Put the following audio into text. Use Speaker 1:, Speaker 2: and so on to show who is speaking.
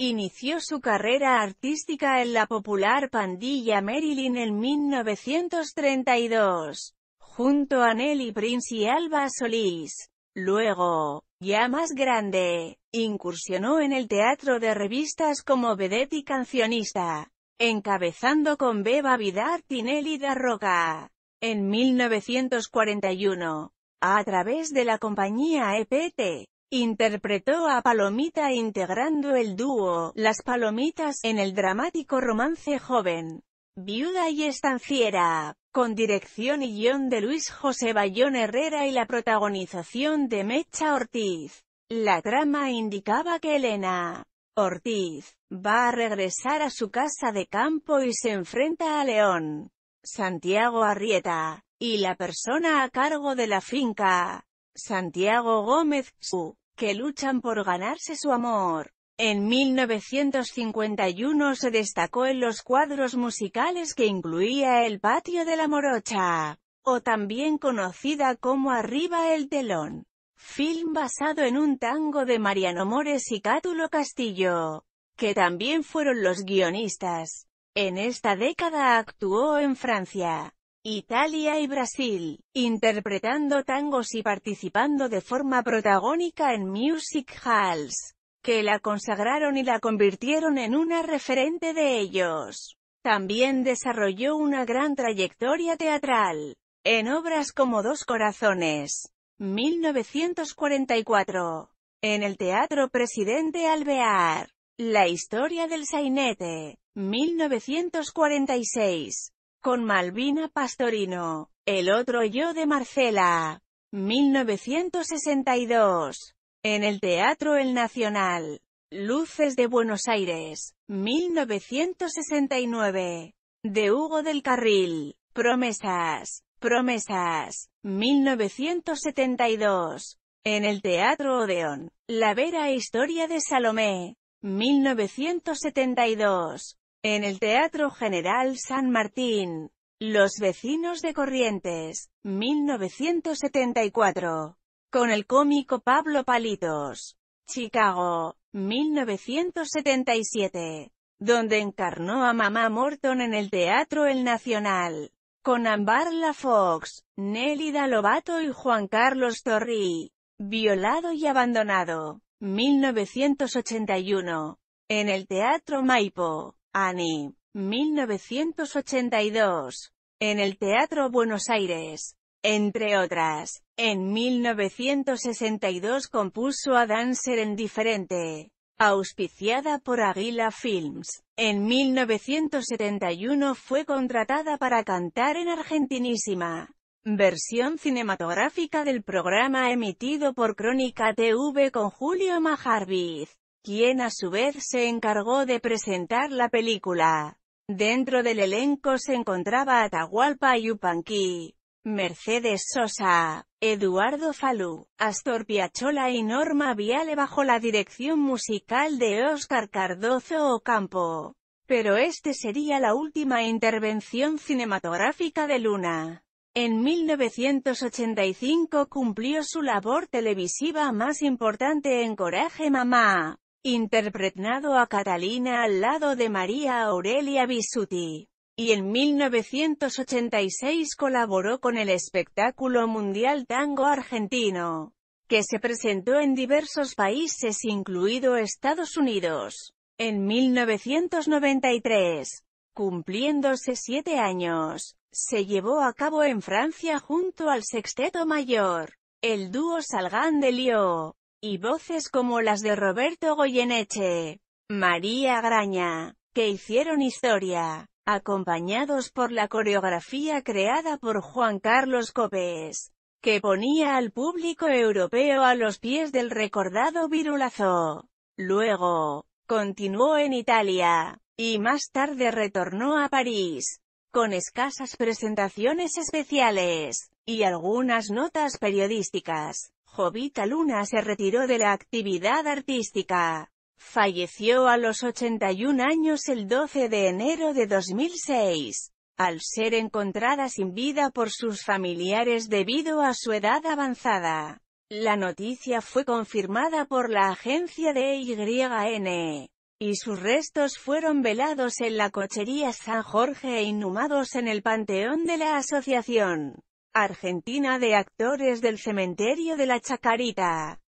Speaker 1: Inició su carrera artística en la popular pandilla Marilyn en 1932, junto a Nelly Prince y Alba Solís. Luego, ya más grande, incursionó en el teatro de revistas como vedette y cancionista, encabezando con Beba Vidart y Nelly Roca. En 1941, a través de la compañía EPT, Interpretó a Palomita integrando el dúo Las Palomitas en el dramático romance joven Viuda y Estanciera, con dirección y guión de Luis José Bayón Herrera y la protagonización de Mecha Ortiz. La trama indicaba que Elena Ortiz va a regresar a su casa de campo y se enfrenta a León Santiago Arrieta y la persona a cargo de la finca Santiago Gómez, su que luchan por ganarse su amor. En 1951 se destacó en los cuadros musicales que incluía El Patio de la Morocha, o también conocida como Arriba el Telón, film basado en un tango de Mariano Mores y Cátulo Castillo, que también fueron los guionistas. En esta década actuó en Francia, Italia y Brasil, interpretando tangos y participando de forma protagónica en music halls, que la consagraron y la convirtieron en una referente de ellos. También desarrolló una gran trayectoria teatral, en obras como Dos Corazones, 1944, en el Teatro Presidente Alvear, La historia del sainete, 1946, con Malvina Pastorino. El otro yo de Marcela. 1962. En el Teatro El Nacional. Luces de Buenos Aires. 1969. De Hugo del Carril. Promesas. Promesas. 1972. En el Teatro Odeón. La Vera e Historia de Salomé. 1972. En el Teatro General San Martín. Los vecinos de Corrientes. 1974. Con el cómico Pablo Palitos. Chicago. 1977. Donde encarnó a Mamá Morton en el Teatro El Nacional. Con Ambar La Fox, Nelly Lobato y Juan Carlos Torri. Violado y abandonado. 1981. En el Teatro Maipo. Annie, 1982, en el Teatro Buenos Aires. Entre otras, en 1962 compuso a Dancer en diferente, auspiciada por Águila Films. En 1971 fue contratada para cantar en Argentinísima, versión cinematográfica del programa emitido por Crónica TV con Julio Majarbiz quien a su vez se encargó de presentar la película. Dentro del elenco se encontraba Atahualpa Yupanqui, Mercedes Sosa, Eduardo Falú, Astor Piachola y Norma Viale bajo la dirección musical de Oscar Cardozo Ocampo. Pero este sería la última intervención cinematográfica de Luna. En 1985 cumplió su labor televisiva más importante en Coraje Mamá, interpretado a Catalina al lado de María Aurelia Bisuti. Y en 1986 colaboró con el espectáculo mundial Tango Argentino, que se presentó en diversos países incluido Estados Unidos. En 1993, cumpliéndose siete años, se llevó a cabo en Francia junto al Sexteto Mayor, el dúo Salgan de Lio, y voces como las de Roberto Goyeneche, María Graña, que hicieron historia, acompañados por la coreografía creada por Juan Carlos Copes, que ponía al público europeo a los pies del recordado virulazo. Luego, continuó en Italia, y más tarde retornó a París, con escasas presentaciones especiales, y algunas notas periodísticas. Jovita Luna se retiró de la actividad artística. Falleció a los 81 años el 12 de enero de 2006, al ser encontrada sin vida por sus familiares debido a su edad avanzada. La noticia fue confirmada por la agencia de YN, y sus restos fueron velados en la cochería San Jorge e inhumados en el Panteón de la Asociación. Argentina de Actores del Cementerio de la Chacarita